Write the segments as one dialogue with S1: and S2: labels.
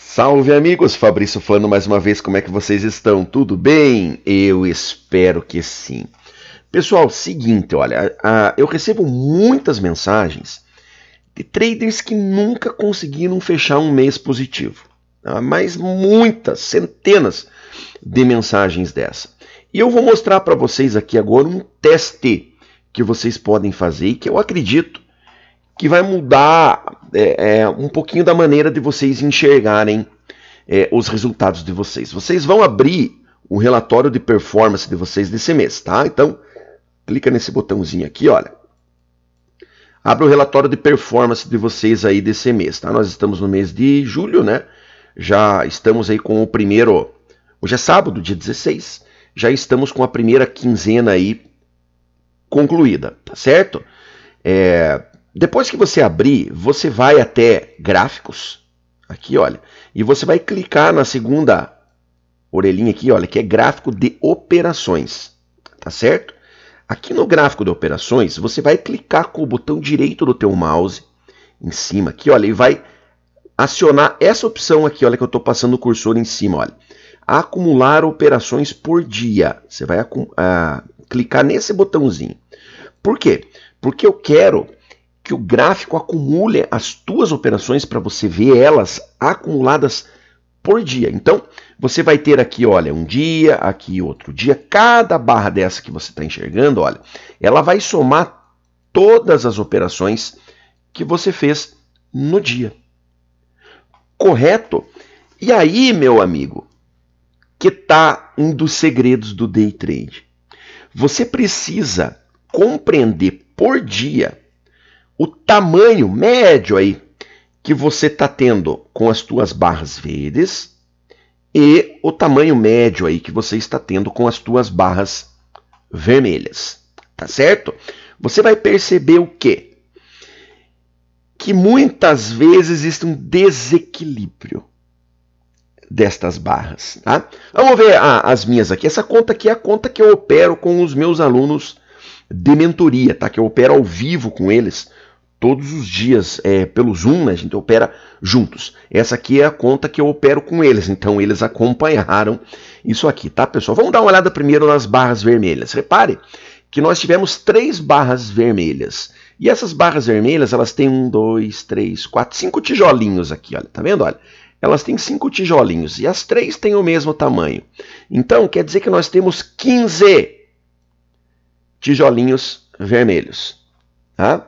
S1: Salve amigos, Fabrício falando mais uma vez, como é que vocês estão? Tudo bem? Eu espero que sim. Pessoal, seguinte, olha, a, a, eu recebo muitas mensagens de traders que nunca conseguiram fechar um mês positivo. Tá? Mas muitas, centenas de mensagens dessa. E eu vou mostrar para vocês aqui agora um teste que vocês podem fazer e que eu acredito que vai mudar é, é, um pouquinho da maneira de vocês enxergarem é, os resultados de vocês. Vocês vão abrir o relatório de performance de vocês desse mês, tá? Então, clica nesse botãozinho aqui, olha. Abre o relatório de performance de vocês aí desse mês, tá? Nós estamos no mês de julho, né? Já estamos aí com o primeiro. Hoje é sábado, dia 16. Já estamos com a primeira quinzena aí concluída, tá certo? É, depois que você abrir, você vai até gráficos, aqui olha, e você vai clicar na segunda orelhinha aqui, olha, que é gráfico de operações, tá certo? Aqui no gráfico de operações, você vai clicar com o botão direito do teu mouse em cima aqui, olha, e vai acionar essa opção aqui, olha que eu estou passando o cursor em cima, olha. Acumular operações por dia. Você vai a, ah, clicar nesse botãozinho. Por quê? Porque eu quero que o gráfico acumule as tuas operações para você ver elas acumuladas por dia. Então, você vai ter aqui, olha, um dia, aqui outro dia. Cada barra dessa que você está enxergando, olha, ela vai somar todas as operações que você fez no dia. Correto? E aí, meu amigo, que tá um dos segredos do day trade. Você precisa compreender por dia o tamanho médio aí que você está tendo com as tuas barras verdes e o tamanho médio aí que você está tendo com as tuas barras vermelhas, tá certo? Você vai perceber o quê? Que muitas vezes existe um desequilíbrio destas barras, tá? Vamos ver as minhas aqui. Essa conta aqui é a conta que eu opero com os meus alunos de mentoria, tá? Que eu opero ao vivo com eles todos os dias é, pelo Zoom, né, a gente opera juntos. Essa aqui é a conta que eu opero com eles, então eles acompanharam isso aqui, tá pessoal? Vamos dar uma olhada primeiro nas barras vermelhas. Repare que nós tivemos três barras vermelhas. E essas barras vermelhas, elas têm um, dois, três, quatro, cinco tijolinhos aqui, olha, tá vendo? Olha, elas têm cinco tijolinhos e as três têm o mesmo tamanho. Então, quer dizer que nós temos 15 tijolinhos vermelhos, tá?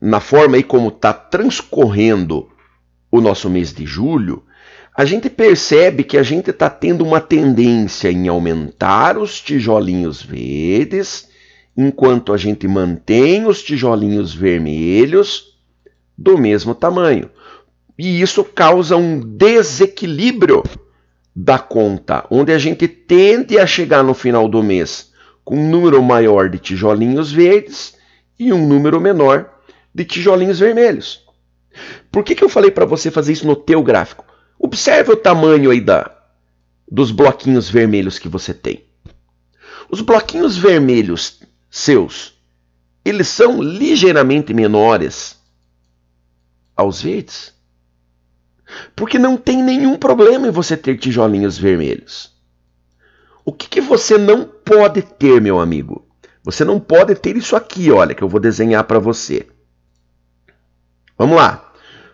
S1: na forma aí como está transcorrendo o nosso mês de julho, a gente percebe que a gente está tendo uma tendência em aumentar os tijolinhos verdes, enquanto a gente mantém os tijolinhos vermelhos do mesmo tamanho. E isso causa um desequilíbrio da conta, onde a gente tende a chegar no final do mês com um número maior de tijolinhos verdes e um número menor de tijolinhos vermelhos. Por que, que eu falei para você fazer isso no teu gráfico? Observe o tamanho aí da, dos bloquinhos vermelhos que você tem. Os bloquinhos vermelhos seus, eles são ligeiramente menores aos verdes. Porque não tem nenhum problema em você ter tijolinhos vermelhos. O que, que você não pode ter, meu amigo? Você não pode ter isso aqui, olha, que eu vou desenhar para você. Vamos lá.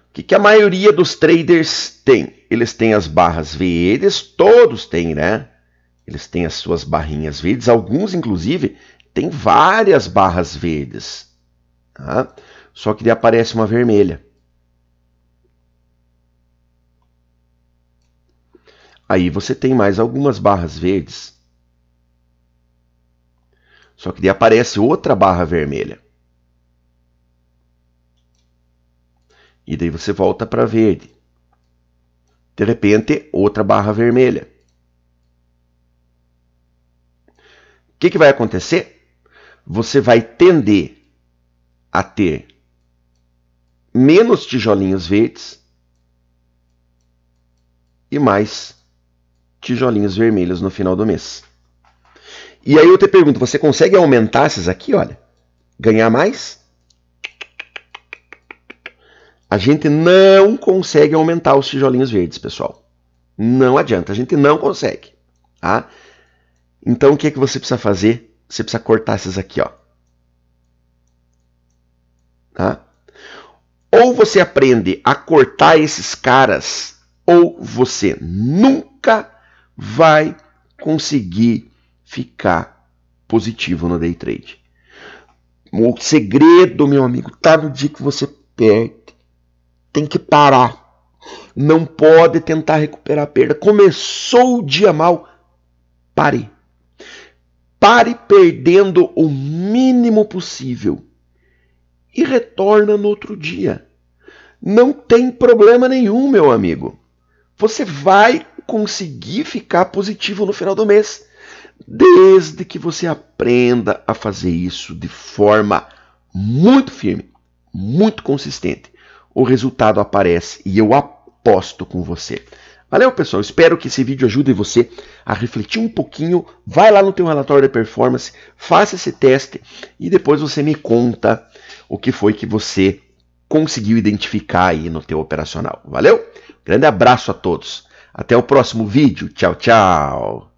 S1: O que, que a maioria dos traders tem? Eles têm as barras verdes, todos têm, né? Eles têm as suas barrinhas verdes, alguns inclusive têm várias barras verdes. Tá? Só que aparece uma vermelha. Aí você tem mais algumas barras verdes. Só que aparece outra barra vermelha. E daí você volta para verde. De repente, outra barra vermelha. O que, que vai acontecer? Você vai tender a ter menos tijolinhos verdes e mais tijolinhos vermelhos no final do mês. E aí eu te pergunto, você consegue aumentar esses aqui, olha? Ganhar mais? A gente não consegue aumentar os tijolinhos verdes, pessoal. Não adianta, a gente não consegue. Tá? Então o que é que você precisa fazer? Você precisa cortar esses aqui, ó. Tá? Ou você aprende a cortar esses caras, ou você nunca vai conseguir ficar positivo no day trade. O segredo, meu amigo, tá no dia que você perde tem que parar. Não pode tentar recuperar a perda. Começou o dia mal, pare. Pare perdendo o mínimo possível e retorna no outro dia. Não tem problema nenhum, meu amigo. Você vai conseguir ficar positivo no final do mês, desde que você aprenda a fazer isso de forma muito firme, muito consistente o resultado aparece e eu aposto com você. Valeu, pessoal. Espero que esse vídeo ajude você a refletir um pouquinho. Vai lá no teu relatório de performance, faça esse teste e depois você me conta o que foi que você conseguiu identificar aí no teu operacional. Valeu? Grande abraço a todos. Até o próximo vídeo. Tchau, tchau.